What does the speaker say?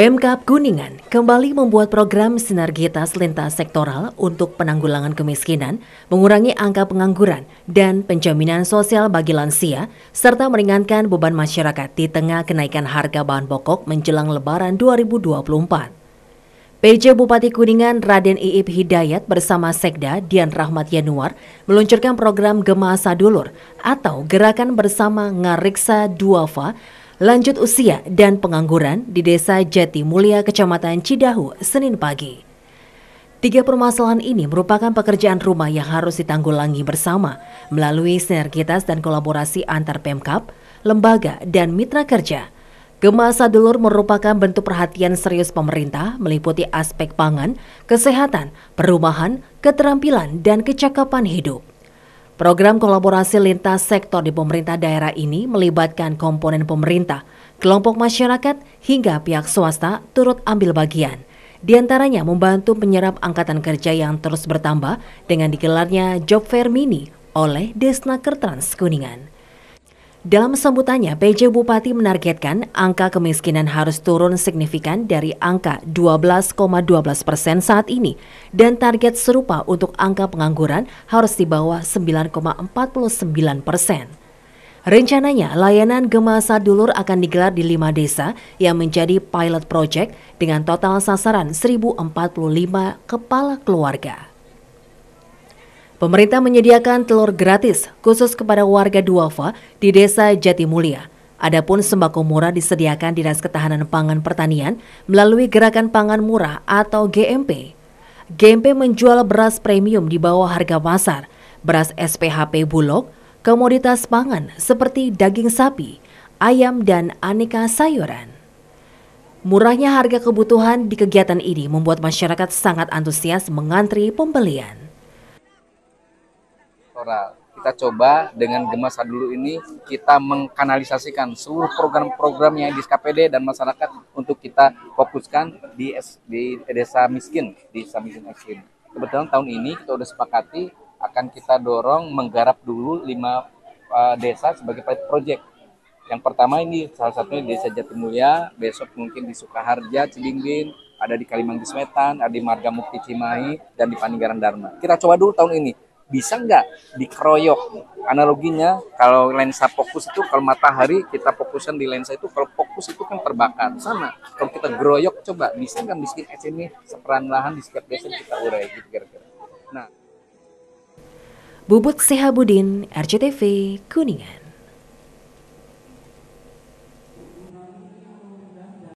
Pemkap Kuningan kembali membuat program sinergitas lintas sektoral untuk penanggulangan kemiskinan, mengurangi angka pengangguran, dan penjaminan sosial bagi lansia, serta meringankan beban masyarakat di tengah kenaikan harga bahan pokok menjelang lebaran 2024. PJ Bupati Kuningan Raden Iib Hidayat bersama Sekda Dian Rahmat Yanuar meluncurkan program Gemasa Dulur atau Gerakan Bersama Ngariksa Duafa lanjut usia dan pengangguran di Desa Jati Mulia, Kecamatan Cidahu, Senin pagi. Tiga permasalahan ini merupakan pekerjaan rumah yang harus ditanggulangi bersama melalui sinergitas dan kolaborasi antar Pemkap, lembaga, dan mitra kerja. Gema Sadulur merupakan bentuk perhatian serius pemerintah meliputi aspek pangan, kesehatan, perumahan, keterampilan, dan kecakapan hidup. Program kolaborasi lintas sektor di pemerintah daerah ini melibatkan komponen pemerintah, kelompok masyarakat, hingga pihak swasta turut ambil bagian. Di antaranya membantu menyerap angkatan kerja yang terus bertambah dengan digelarnya Job Fair Mini oleh Desnaker Trans Kuningan. Dalam sambutannya, PJ Bupati menargetkan angka kemiskinan harus turun signifikan dari angka 12,12 persen saat ini dan target serupa untuk angka pengangguran harus di bawah 9,49 persen. Rencananya, layanan Gemasa Dulur akan digelar di lima desa yang menjadi pilot project dengan total sasaran 1.045 kepala keluarga. Pemerintah menyediakan telur gratis khusus kepada warga duafa di Desa Jatimulia. Adapun sembako murah disediakan Dinas Ketahanan Pangan Pertanian melalui Gerakan Pangan Murah atau GMP. GMP menjual beras premium di bawah harga pasar, beras SPHP Bulog, komoditas pangan seperti daging sapi, ayam, dan aneka sayuran. Murahnya harga kebutuhan di kegiatan ini membuat masyarakat sangat antusias mengantri pembelian elektoral. Kita coba dengan Gemas dulu ini kita mengkanalisasikan seluruh program-program yang di SKPD dan masyarakat untuk kita fokuskan di, di desa miskin, di desa miskin ekstrim. Kebetulan tahun ini kita sudah sepakati akan kita dorong menggarap dulu lima uh, desa sebagai pilot project. Yang pertama ini salah satunya Desa Jatimulya, besok mungkin di Sukaharja, Cilinggin, ada di Kalimantan Selatan, ada di Marga Mukti Cimahi, dan di Panigaran Dharma. Kita coba dulu tahun ini bisa nggak dikeroyok analoginya kalau lensa fokus itu kalau matahari kita fokusan di lensa itu kalau fokus itu kan terbakar sama kalau kita geroyok coba bisa nggak miskin es ini seperan lahan di setiap desa kita urai gitu kira-kira nah Bubut Sehabudin RCTV Kuningan